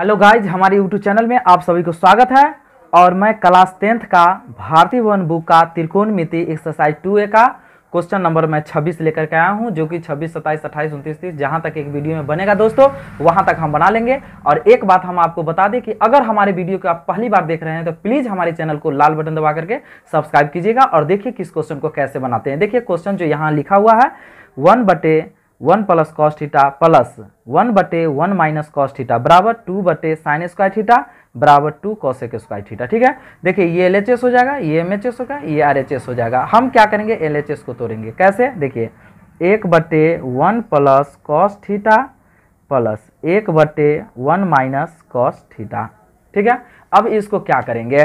hello guys हमारे YouTube channel में आप सभी को स्वागत है और मैं क्लास टेंथ का भारतीय वन बुक का त्रिकोण मिति एक्सरसाइज टू ए का क्वेश्चन नंबर मैं 26 लेकर के आया हूं जो कि 26, 27, 28, 29, 30 जहां तक एक वीडियो में बनेगा दोस्तों वहां तक हम बना लेंगे और एक बात हम आपको बता दें कि अगर हमारे वीडियो को आप पहली बार देख रहे हैं तो प्लीज़ हमारे चैनल को लाल बटन दबा करके सब्सक्राइब कीजिएगा और देखिए किस क्वेश्चन को कैसे बनाते हैं देखिए क्वेश्चन जो यहाँ लिखा हुआ है वन बटे one plus cos theta plus one बटे वन माइनस कॉस थीटा बराबर टू बटे साइन स्क्वायर थीटा बराबर टू कॉसेक स्क्वायर थीटा ठीक है देखिए ये एल हो जाएगा ये एम होगा ये आर हो जाएगा हम क्या करेंगे एल को तोड़ेंगे कैसे देखिए एक बटे one plus cos theta plus एक बटे वन माइनस कॉस थीटा ठीक है अब इसको क्या करेंगे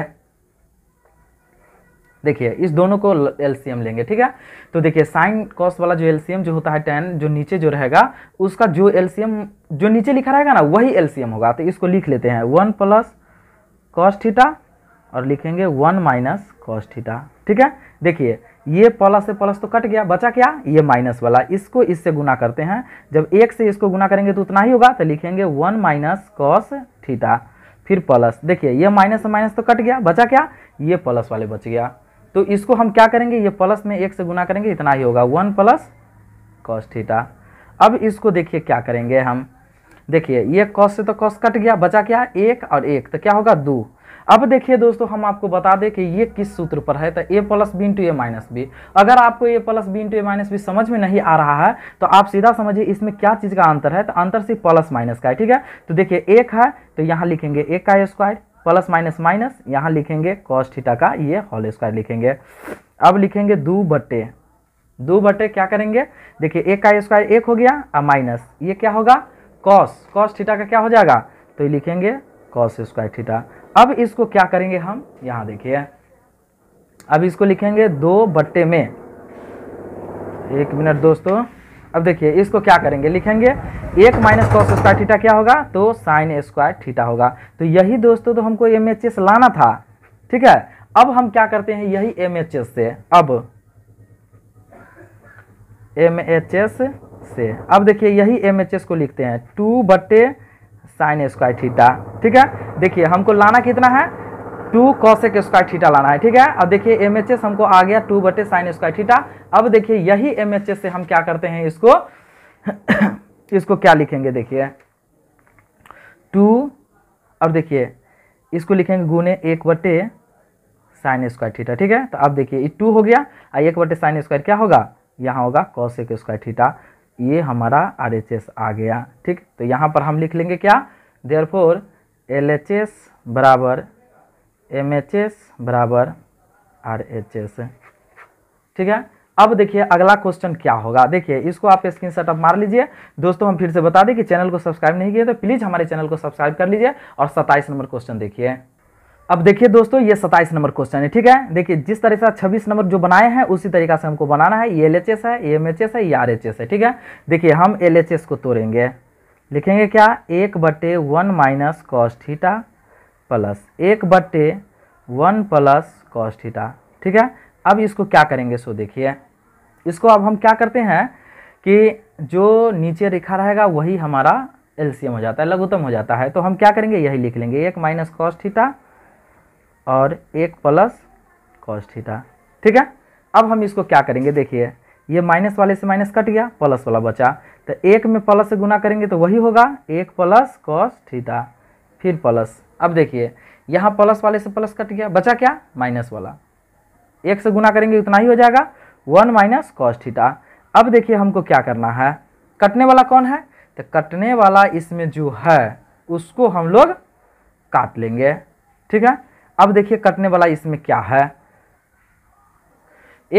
देखिए इस दोनों को एलसीएम लेंगे ठीक है तो देखिए साइन कॉस वाला जो एलसीएम जो होता है टेन जो नीचे जो रहेगा उसका जो एलसीएम जो नीचे लिखा रहेगा ना वही एलसीएम होगा तो इसको लिख लेते हैं वन प्लस कॉस्टिटा और लिखेंगे वन माइनस कॉस्टिटा ठीक है देखिए ये प्लस से प्लस तो कट गया बचा क्या ये माइनस वाला इसको इससे गुना करते हैं जब एक से इसको गुना करेंगे तो उतना ही होगा तो लिखेंगे वन माइनस कॉस थीटा फिर प्लस देखिए ये माइनस माइनस तो कट गया बचा क्या ये प्लस वाले बच गया तो इसको हम क्या करेंगे ये प्लस में एक से गुना करेंगे इतना ही होगा वन प्लस कॉस थीटा अब इसको देखिए क्या करेंगे हम देखिए ये कॉस से तो कॉस कट गया बचा क्या एक और एक तो क्या होगा दो अब देखिए दोस्तों हम आपको बता दें कि ये किस सूत्र पर है तो A plus B into A minus B अगर आपको A plus B into A minus B समझ में नहीं आ रहा है तो आप सीधा समझिए इसमें क्या चीज़ का अंतर है तो अंतर सिर्फ प्लस माइनस का है ठीक है तो देखिए एक है तो यहाँ लिखेंगे एक का स्क्वायर प्लस माइनस माइनस यहाँ लिखेंगे कॉस थीटा का ये होल स्क्वायर लिखेंगे अब लिखेंगे दो बटे दो बटे क्या करेंगे देखिए एक का स्क्वायर एक हो गया और माइनस ये क्या होगा कॉस कॉस थीटा का क्या हो जाएगा तो ये लिखेंगे कॉस स्क्वायर थीटा अब इसको क्या करेंगे हम यहाँ देखिए अब इसको लिखेंगे दो बट्टे में एक मिनट दोस्तों अब देखिए इसको क्या करेंगे लिखेंगे एक माइनस कॉस स्क्वायर थीटा क्या होगा तो साइन स्क्वायर थीटा होगा तो यही दोस्तों तो हमको एम एच एस लाना था ठीक है अब हम क्या करते हैं यही एम एच एस से अब एम एच एस से अब देखिए यही एम एच एस को लिखते हैं टू बटे साइन स्क्वायर थीटा ठीक है देखिए हमको लाना कितना है टू कॉस एक स्क्वायर थीटा लाना है ठीक है अब देखिए एम एच एस हमको आ गया टू बटे साइन स्क्वायर थीटा अब देखिए यही एम एच एस से हम क्या करते हैं इसको इसको क्या लिखेंगे देखिए टू अब देखिए इसको लिखेंगे गुने एक बटे साइन स्क्वायर थीटा ठीक है तो अब देखिए ये टू हो गया और एक बटे साइन स्क्वायर क्या होगा यहाँ होगा कॉस एक स्क्वायर थीटा ये हमारा आर एच एस आ गया ठीक तो यहाँ पर हम लिख लेंगे क्या therefore L H S बराबर एम एच एस बराबर आर एच एस ठीक है अब देखिए अगला क्वेश्चन क्या होगा देखिए इसको आप स्क्रीन शॉट आप मार लीजिए दोस्तों हम फिर से बता दें कि चैनल को सब्सक्राइब नहीं किया तो प्लीज़ हमारे चैनल को सब्सक्राइब कर लीजिए और सत्ताईस नंबर क्वेश्चन देखिए अब देखिए दोस्तों ये सत्ताईस नंबर क्वेश्चन है ठीक है देखिए जिस तरह से छब्बीस नंबर जो बनाए हैं उसी तरीका से हमको बनाना है ये एल एच एस है ए एम एच एस है ये आर एच एस है ठीक है देखिए हम एल एच एस को तोड़ेंगे लिखेंगे क्या एक बटे one minus cos theta plus एक बट्टे वन प्लस कॉस्ट थीटा ठीक है अब इसको क्या करेंगे सो देखिए इसको अब हम क्या करते हैं कि जो नीचे रेखा रहेगा वही हमारा एलसीएम हो जाता है लघुत्तम हो जाता है तो हम क्या करेंगे यही लिख लेंगे एक माइनस कॉस्ट थीटा और एक प्लस कॉस्ट थीटा ठीक है अब हम इसको क्या करेंगे देखिए ये माइनस वाले से माइनस कट गया प्लस वाला बचा तो एक में प्लस से गुना करेंगे तो वही होगा एक प्लस कॉस्ट थीटा फिर प्लस अब देखिए यहाँ प्लस वाले से प्लस कट गया बचा क्या माइनस वाला एक से गुना करेंगे उतना ही हो जाएगा वन माइनस कॉस्टिटा थीटा अब देखिए हमको क्या करना है कटने वाला कौन है तो कटने वाला इसमें जो है उसको हम लोग काट लेंगे ठीक है अब देखिए कटने वाला इसमें क्या है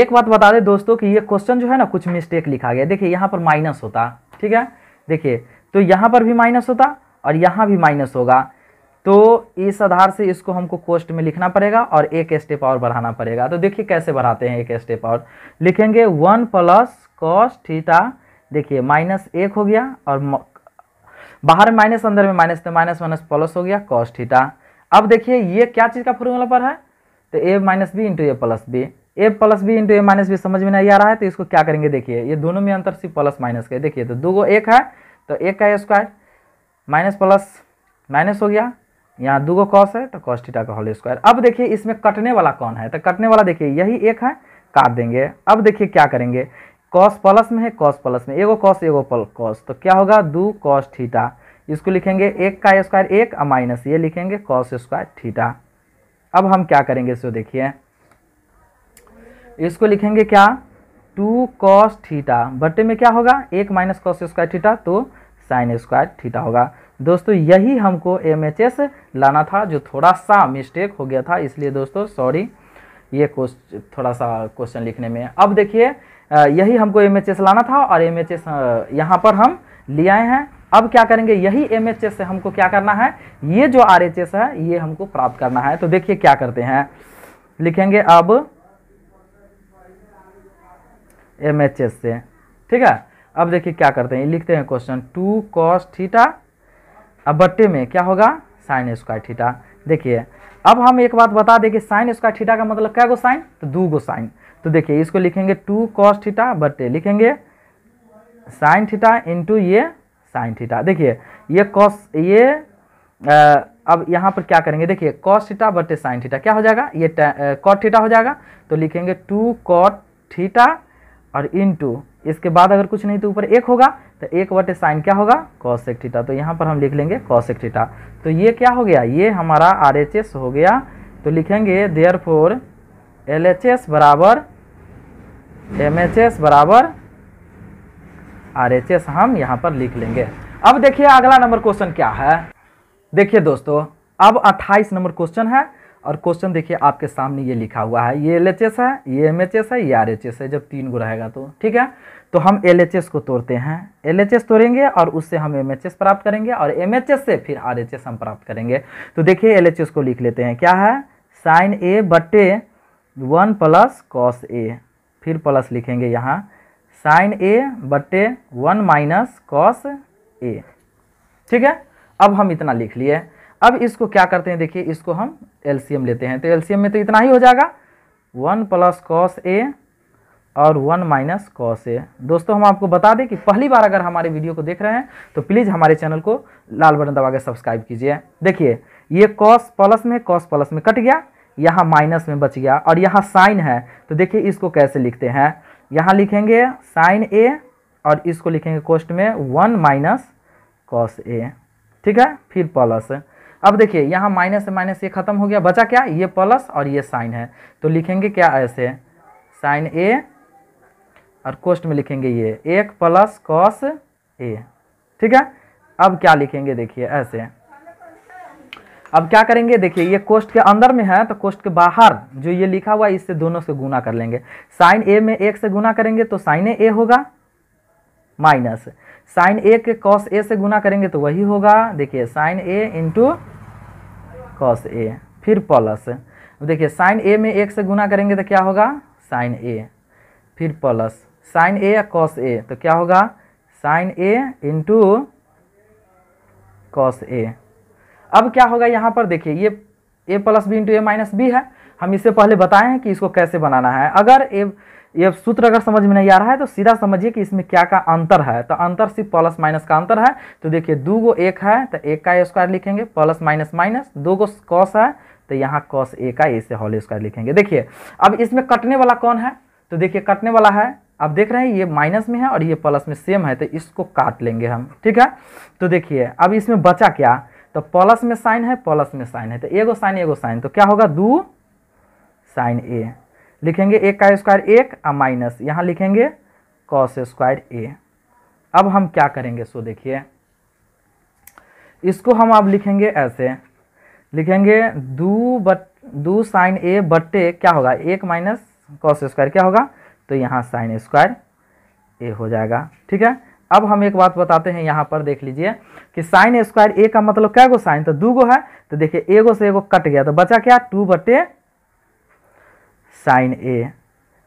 एक बात बता दे दोस्तों कि ये क्वेश्चन जो है ना कुछ मिस्टेक लिखा गया देखिए यहाँ पर माइनस होता ठीक है देखिए तो यहाँ पर भी माइनस होता और यहाँ भी माइनस होगा तो इस आधार से इसको हमको कोस्ट में लिखना पड़ेगा और एक स्टेप और बढ़ाना पड़ेगा तो देखिए कैसे बढ़ाते हैं एक स्टेप और लिखेंगे वन प्लस कॉस्ट थीटा देखिए माइनस एक हो गया और बाहर में माइनस अंदर में माइनस तो माइनस माइनस प्लस हो गया कॉस्ट थीटा अब देखिए ये क्या चीज़ का फॉर्मूला पर है तो A minus B into A plus B A plus B into A minus B समझ में नहीं आ रहा है तो इसको क्या करेंगे देखिए ये दोनों में अंतर सिर्फ प्लस माइनस का देखिए तो दो गो एक है तो एक का स्क्वायर माइनस प्लस माइनस हो गया यहाँ दो गो कॉस है तो कॉस टीटा का होल स्क्वायर अब देखिए इसमें कटने वाला कौन है तो कटने वाला देखिए यही एक है काट देंगे अब देखिए क्या करेंगे कॉस प्लस में है कॉस प्लस में एगो कॉस एगो कॉस तो क्या होगा दो कॉस थीटा इसको लिखेंगे एक का स्क्वायर एक माइनस ये लिखेंगे कॉस स्क्वायर थीटा अब हम क्या करेंगे इसको देखिए इसको लिखेंगे क्या टू कॉस थीटा बट्टे में क्या होगा एक माइनस कॉस स्क्वायर थीटा तो साइन स्क्वायर थीटा होगा दोस्तों यही हमको एम लाना था जो थोड़ा सा मिस्टेक हो गया था इसलिए दोस्तों सॉरी ये क्वेश्चन थोड़ा सा क्वेश्चन लिखने में अब देखिए यही हमको एम लाना था और एम एच यहाँ पर हम ले आए हैं अब क्या करेंगे यही एम से हमको क्या करना है ये जो आर है ये हमको प्राप्त करना है तो देखिए क्या करते हैं लिखेंगे अब एम से ठीक है अब देखिए क्या करते हैं लिखते हैं क्वेश्चन टू कॉस थीटा अब बट्टे में क्या होगा साइन स्क्वायर ठीटा देखिए अब हम एक बात बता दें कि साइन स्क्वायर ठीटा का मतलब क्या गो साइन तो दू गो साइन तो देखिए इसको लिखेंगे टू कॉस ठीटा बट्टे लिखेंगे साइन ठीटा इंटू ये साइन ठीटा देखिए ये कॉस ये आ, अब यहाँ पर क्या करेंगे देखिए कॉस ठीटा बट्टे साइन ठीटा क्या हो जाएगा ये कॉट ठीटा हो जाएगा तो लिखेंगे टू कॉट ठीटा और इन टू इसके बाद अगर कुछ नहीं तो ऊपर एक होगा तो एक बटे साइन क्या होगा कॉसेक थीटा तो यहाँ पर हम लिख लेंगे कॉसेक थीटा तो ये क्या हो गया ये हमारा आर एच एस हो गया तो लिखेंगे therefore L H S बराबर एम एच एस बराबर आर एच एस हम यहाँ पर लिख लेंगे अब देखिए अगला नंबर क्वेश्चन क्या है देखिए दोस्तों अब 28 नंबर क्वेश्चन है और क्वेश्चन देखिए आपके सामने ये लिखा हुआ है ये एल है ये एम है ये आर है जब तीन गो रहेगा तो ठीक है तो हम एल को तोड़ते हैं एल तोड़ेंगे और उससे हम एम प्राप्त करेंगे और एम से फिर आर हम प्राप्त करेंगे तो देखिए एल को लिख लेते हैं क्या है साइन ए बटे वन प्लस कॉस ए फिर प्लस लिखेंगे यहाँ साइन ए बटे वन माइनस कॉस ए ठीक है अब हम इतना लिख लिए अब इसको क्या करते हैं देखिए इसको हम एलसीएम लेते हैं तो एलसीएम में तो इतना ही हो जाएगा वन प्लस कॉस ए और वन माइनस कॉस ए दोस्तों हम आपको बता दें कि पहली बार अगर हमारे वीडियो को देख रहे हैं तो प्लीज़ हमारे चैनल को लाल बटन दबा के सब्सक्राइब कीजिए देखिए ये कॉस प्लस में कॉस प्लस में कट गया यहाँ माइनस में बच गया और यहाँ साइन है तो देखिए इसको कैसे लिखते हैं यहाँ लिखेंगे साइन ए और इसको लिखेंगे कोस्ट में वन माइनस कॉस ए ठीक है फिर प्लस अब देखिए यहाँ माइनस से माइनस ये खत्म हो गया बचा क्या ये प्लस और ये साइन है तो लिखेंगे क्या ऐसे साइन ए और कोस्ट में लिखेंगे ये एक प्लस कॉस ए ठीक है अब क्या लिखेंगे देखिए ऐसे अब क्या करेंगे देखिए ये कोस्ट के अंदर में है तो कोस्ट के बाहर जो ये लिखा हुआ है इससे दोनों से गुना कर लेंगे साइन ए में एक से गुना करेंगे तो साइन ए होगा माइनस साइन ए के कॉस ए से गुना करेंगे तो वही होगा देखिए sine A into cos A फिर प्लस देखिए साइन ए में एक से गुना करेंगे तो क्या होगा साइन ए फिर प्लस साइन ए या कॉस ए तो क्या होगा sine A into cos A अब क्या होगा यहाँ पर देखिए ये A plus B into A minus B है हम इससे पहले बताएं कि इसको कैसे बनाना है अगर ए ये सूत्र अगर समझ में नहीं आ रहा है तो सीधा समझिए कि इसमें क्या का अंतर है तो अंतर सिर्फ प्लस माइनस का अंतर है तो देखिए दो गो एक है तो एक का स्क्वायर लिखेंगे प्लस माइनस माइनस दो गो कॉस है तो यहाँ कॉस ए का ए से होल स्क्वायर लिखेंगे देखिए अब इसमें कटने वाला कौन है तो देखिए कटने वाला है अब देख रहे हैं ये माइनस में है और ये प्लस में सेम है तो इसको काट लेंगे हम ठीक है तो देखिए अब इसमें बचा क्या तो प्लस में साइन है प्लस में साइन है तो एगो साइन एगो साइन तो क्या होगा दो साइन ए लिखेंगे एक का स्क्वायर एक और माइनस यहाँ लिखेंगे कॉस स्क्वायर ए अब हम क्या करेंगे सो देखिए इसको हम अब लिखेंगे ऐसे लिखेंगे दो बट दो साइन ए बट्टे क्या होगा एक माइनस कॉस स्क्वायर क्या होगा तो यहाँ साइन स्क्वायर ए हो जाएगा ठीक है अब हम एक बात बताते हैं यहाँ पर देख लीजिए कि साइन स्क्वायर ए का मतलब क्या गो साइन तो दो गो है तो देखिए ए गो से एगो कट गया तो बचा क्या टू बट्टे साइन ए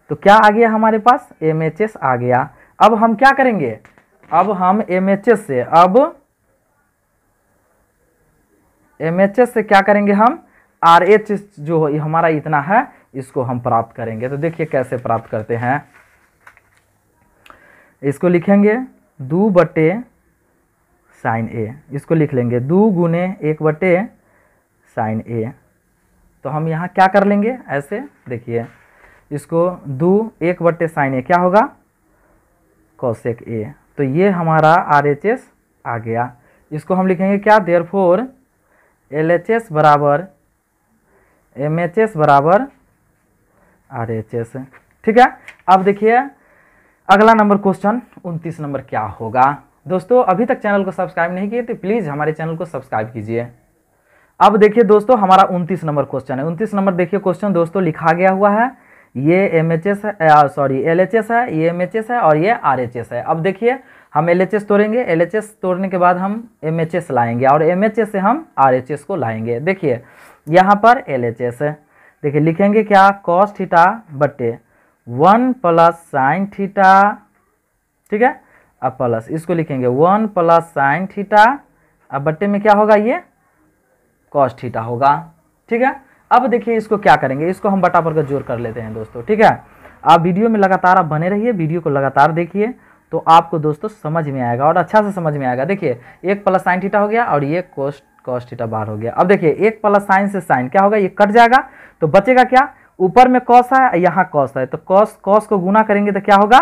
तो क्या आ गया हमारे पास एम एच एस आ गया अब हम क्या करेंगे अब हम एम एच एस से अब एम एच एस से क्या करेंगे हम आर एच जो हमारा इतना है इसको हम प्राप्त करेंगे तो देखिए कैसे प्राप्त करते हैं इसको लिखेंगे दो बटे साइन ए इसको लिख लेंगे दो गुने एक बटे साइन ए तो हम यहाँ क्या कर लेंगे ऐसे देखिए इसको दो एक बट्टे साइन ए क्या होगा कौशिक ए तो ये हमारा आर एच एस आ गया इसको हम लिखेंगे क्या therefore L H S बराबर एम एच एस बराबर आर एच एस ठीक है अब देखिए अगला नंबर क्वेश्चन उनतीस नंबर क्या होगा दोस्तों अभी तक चैनल को सब्सक्राइब नहीं किए तो प्लीज़ हमारे चैनल को सब्सक्राइब कीजिए अब देखिए दोस्तों हमारा 29 नंबर क्वेश्चन है 29 नंबर देखिए क्वेश्चन दोस्तों लिखा गया हुआ है ये एम एच एस है सॉरी एल एच एस है ये एम एच एस है और ये आर एच एस है अब देखिए हम एल एच एस तोड़ेंगे एल एच एस तोड़ने के बाद हम एम एच एस लाएंगे और एम एच एस से हम आर एच एस को लाएंगे देखिए यहाँ पर एल एच एस है देखिए लिखेंगे क्या कॉस थीटा बटे वन प्लस साइन थीटा ठीक है अब प्लस इसको लिखेंगे वन प्लस साइन थीटा अब बट्टे में क्या होगा ये कॉस थीटा होगा ठीक है अब देखिए इसको क्या करेंगे इसको हम बटापर का जोर कर लेते हैं दोस्तों ठीक है आप वीडियो में लगातार आप बने रहिए वीडियो को लगातार देखिए तो आपको दोस्तों समझ में आएगा और अच्छा से समझ में आएगा देखिए एक प्लस साइन थीटा हो गया और ये कोस कॉस थीटा बाहर हो गया अब देखिए एक प्लस साइन से साइन क्या होगा ये कट जाएगा तो बचेगा क्या ऊपर में कॉस है यहाँ कॉस है तो कॉस कॉस को गुना करेंगे तो क्या होगा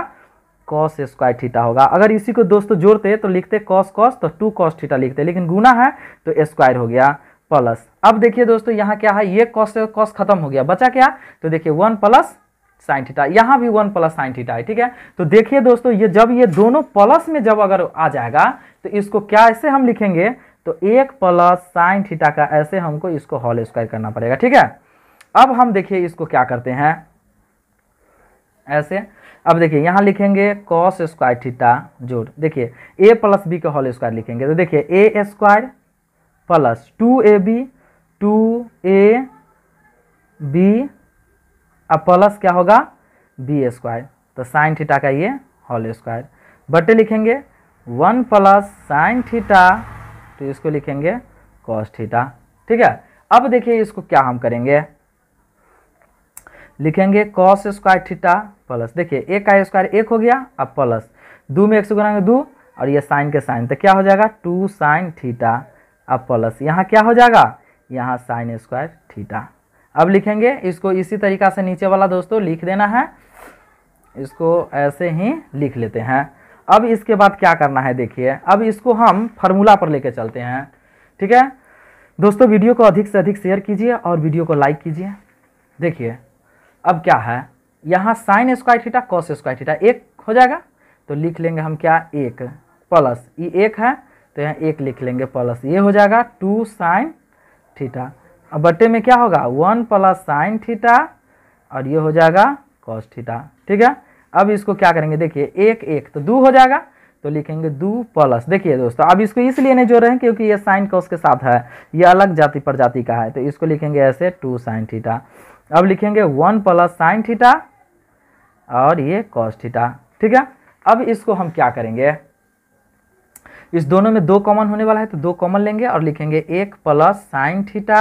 कॉस स्क्वायर थीटा होगा अगर इसी को दोस्तों जोड़ते तो लिखते कॉस कॉस तो टू कॉस थीटा लिखते लेकिन गुना है तो स्क्वायर हो गया प्लस अब देखिए दोस्तों यहाँ क्या है ये कॉस कॉस खत्म हो गया बचा क्या तो देखिए वन प्लस साइन थीटा यहाँ भी वन प्लस साइन थीटा है ठीक है तो देखिए दोस्तों ये जब ये दोनों प्लस में जब अगर आ जाएगा तो इसको क्या ऐसे हम लिखेंगे तो एक प्लस साइन थीटा का ऐसे हमको इसको हॉल स्क्वायर करना पड़ेगा ठीक है अब हम देखिए इसको क्या करते हैं ऐसे अब देखिए यहाँ लिखेंगे कॉस स्क्वायर थीटा जोड़ देखिए ए प्लस बी का होल स्क्वायर लिखेंगे तो देखिए A square plus two A B two A B अब प्लस क्या होगा बी स्क्वायर तो साइन थीटा का ये होल स्क्वायर बटे लिखेंगे वन प्लस साइन थीटा तो इसको लिखेंगे कॉस थीटा ठीक है अब देखिए इसको क्या हम करेंगे लिखेंगे कॉस स्क्वायर थीटा प्लस देखिए एक का स्क्वायर एक हो गया अब प्लस दो में एक से गुना दो और ये साइन के साइन तो क्या हो जाएगा टू साइन थीटा अब प्लस यहाँ क्या हो जाएगा यहाँ साइन स्क्वायर थीटा अब लिखेंगे इसको इसी तरीका से नीचे वाला दोस्तों लिख देना है इसको ऐसे ही लिख लेते हैं अब इसके बाद क्या करना है देखिए अब इसको हम फार्मूला पर लेकर चलते हैं ठीक है दोस्तों वीडियो को अधिक से अधिक शेयर कीजिए और वीडियो को लाइक कीजिए देखिए अब क्या है यहाँ sine square theta cos square theta एक हो जाएगा तो लिख लेंगे हम क्या एक प्लस ये एक है तो यहाँ एक लिख लेंगे प्लस ये हो जाएगा टू साइन थीटा अब बट्टे में क्या होगा वन प्लस साइन थीटा और ये हो जाएगा कॉस थीटा ठीक है अब इसको क्या करेंगे देखिए एक एक तो दो हो जाएगा तो लिखेंगे दो प्लस देखिए दोस्तों अब इसको इसलिए नहीं जोड़ रहे हैं क्योंकि ये साइन कॉस के साथ है ये अलग जाति प्रजाति का है तो इसको लिखेंगे ऐसे टू साइन थीटा अब लिखेंगे वन प्लस साइन थीटा और ये कॉस थीटा ठीक है अब इसको हम क्या करेंगे इस दोनों में दो कॉमन होने वाला है तो दो कॉमन लेंगे और लिखेंगे एक प्लस साइन थीटा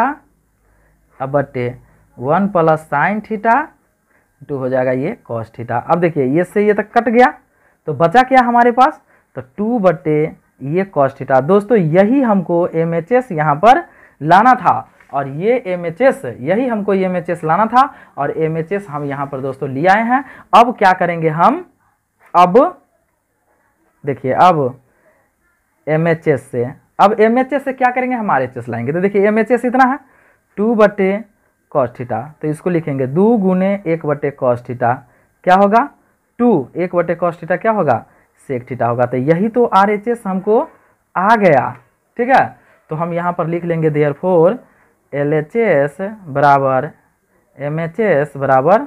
अब बटे one plus sine theta two हो जाएगा ये कॉस थीटा अब देखिए ये से ये तक कट गया तो बचा क्या हमारे पास तो टू बटे ये कॉस थीटा दोस्तों यही हमको एम एच एस यहाँ पर लाना था और ये एम एच एस यही हमको एम एच एस लाना था और एम एच एस हम यहाँ पर दोस्तों ले आए हैं अब क्या करेंगे हम अब देखिए अब एम एच एस से अब एम एच एस से क्या करेंगे हम आर एच एस लाएंगे तो देखिए एम एच एस इतना है टू बटे कॉस्टिटा तो इसको लिखेंगे दो गुने एक बटे कॉस्टिटा क्या होगा टू एक बटे कॉस्टिटा क्या होगा सेक थीटा होगा तो यही तो आर एच एस हमको आ गया ठीक है तो हम यहाँ पर लिख लेंगे therefore L H S बराबर एम एच एस बराबर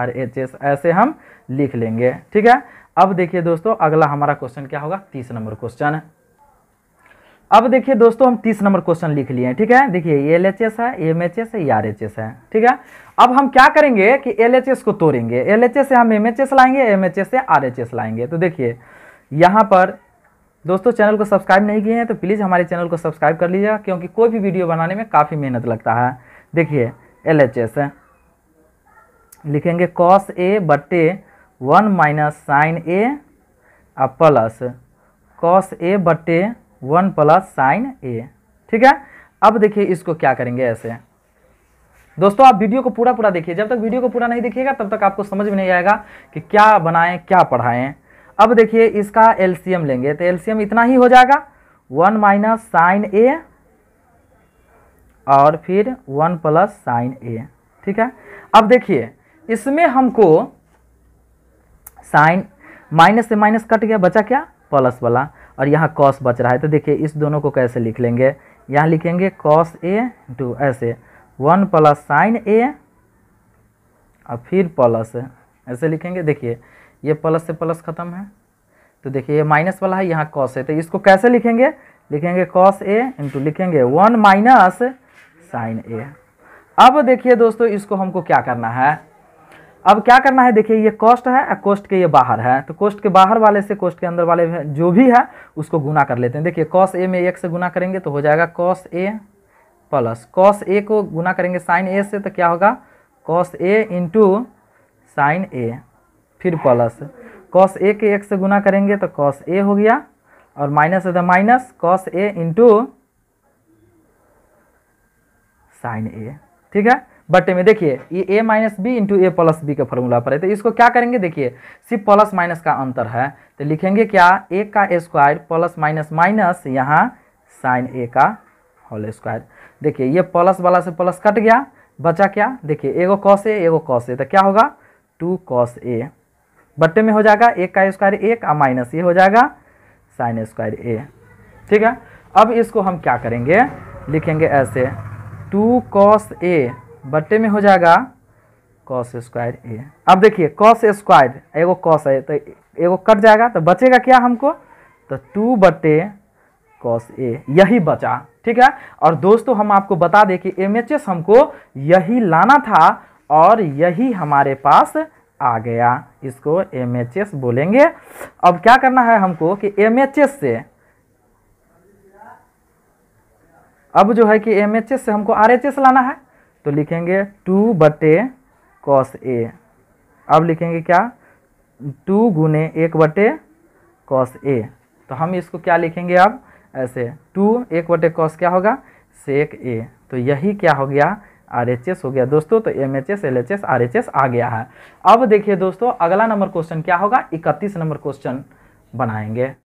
आर एच एस ऐसे हम लिख लेंगे ठीक है अब देखिए दोस्तों अगला हमारा क्वेश्चन क्या होगा तीस नंबर क्वेश्चन है अब देखिए दोस्तों हम तीस नंबर क्वेश्चन लिख लिए हैं ठीक है देखिए एल एच एस है एम एच एस है आर एच एस है ठीक है अब हम क्या करेंगे कि एल एच एस को तोड़ेंगे एल एच एस से हम एम एच एस लाएंगे एम एच एस से आर एच एस लाएंगे तो देखिए यहाँ पर दोस्तों चैनल को सब्सक्राइब नहीं किए हैं तो प्लीज़ हमारे चैनल को सब्सक्राइब कर लीजिएगा क्योंकि कोई भी वीडियो बनाने में काफ़ी मेहनत लगता है देखिए एल एच एस लिखेंगे कॉस ए बट्टे वन माइनस साइन ए आ प्लस कॉस ए बटे वन प्लस साइन ए ठीक है अब देखिए इसको क्या करेंगे ऐसे दोस्तों आप वीडियो को पूरा पूरा देखिए जब तक वीडियो को पूरा नहीं देखिएगा तब तक आपको समझ में नहीं आएगा कि क्या बनाएं क्या पढ़ाएं अब देखिए इसका एलसीएम लेंगे तो एलसीएम इतना ही हो जाएगा वन माइनस साइन ए और फिर वन प्लस साइन ए ठीक है अब देखिए इसमें हमको साइन माइनस से माइनस कट गया बचा क्या प्लस वाला और यहाँ कॉस बच रहा है तो देखिए इस दोनों को कैसे लिख लेंगे यहाँ लिखेंगे कॉस ए टू ऐसे वन प्लस साइन ए और फिर प्लस ऐसे लिखेंगे देखिए ये प्लस से प्लस ख़त्म है तो देखिए ये माइनस वाला है यहाँ कॉस है तो इसको कैसे लिखेंगे लिखेंगे कॉस ए इंटू लिखेंगे वन माइनस साइन ए अब देखिए दोस्तों इसको हमको क्या करना है अब क्या करना है देखिए ये कॉस्ट है कॉस्ट के ये बाहर है तो कॉस्ट के बाहर वाले से कॉस्ट के अंदर वाले जो भी है उसको गुना कर लेते हैं देखिए कॉस ए में एक से गुना करेंगे तो हो जाएगा cos A plus cos A को गुना करेंगे साइन ए से तो क्या होगा cos A into sine A फिर प्लस कॉस ए के एक से गुना करेंगे तो कॉस ए हो गया और माइनस है तो minus cos A into sine A ठीक है बट में देखिए ये A minus B into A plus B के फॉर्मूला पर है तो इसको क्या करेंगे देखिए सिर्फ प्लस माइनस का अंतर है तो लिखेंगे क्या ए का स्क्वायर प्लस माइनस माइनस यहाँ साइन ए का होल स्क्वायर देखिए ये प्लस वाला से प्लस कट गया बचा क्या देखिए एगो कॉस ए एगो कॉस ए तो क्या होगा टू कॉस ए बट्टे में हो जाएगा एक का स्क्वायर एक और माइनस ये हो जाएगा साइन स्क्वायर ए ठीक है अब इसको हम क्या करेंगे लिखेंगे ऐसे टू कॉस ए बट्टे में हो जाएगा कॉस स्क्वायर ए अब देखिए कॉस स्क्वायर एगो कॉस है तो एगो कट जाएगा तो बचेगा क्या हमको तो टू बट्टे कॉस ए यही बचा ठीक है और दोस्तों हम आपको बता दें कि एम हमको यही लाना था और यही हमारे पास आ गया इसको एम बोलेंगे अब क्या करना है हमको कि एम से अब जो है कि एम से हमको आर लाना है तो लिखेंगे टू बटे कॉस ए अब लिखेंगे क्या टू गुने एक बटे कॉस ए तो हम इसको क्या लिखेंगे अब ऐसे टू एक बटे कॉस क्या होगा सेक ए तो यही क्या हो गया आर एच एस हो गया दोस्तों तो M H S L H S R H S आ गया है अब देखिए दोस्तों अगला नंबर क्वेश्चन क्या होगा इकतीस नंबर क्वेश्चन बनाएंगे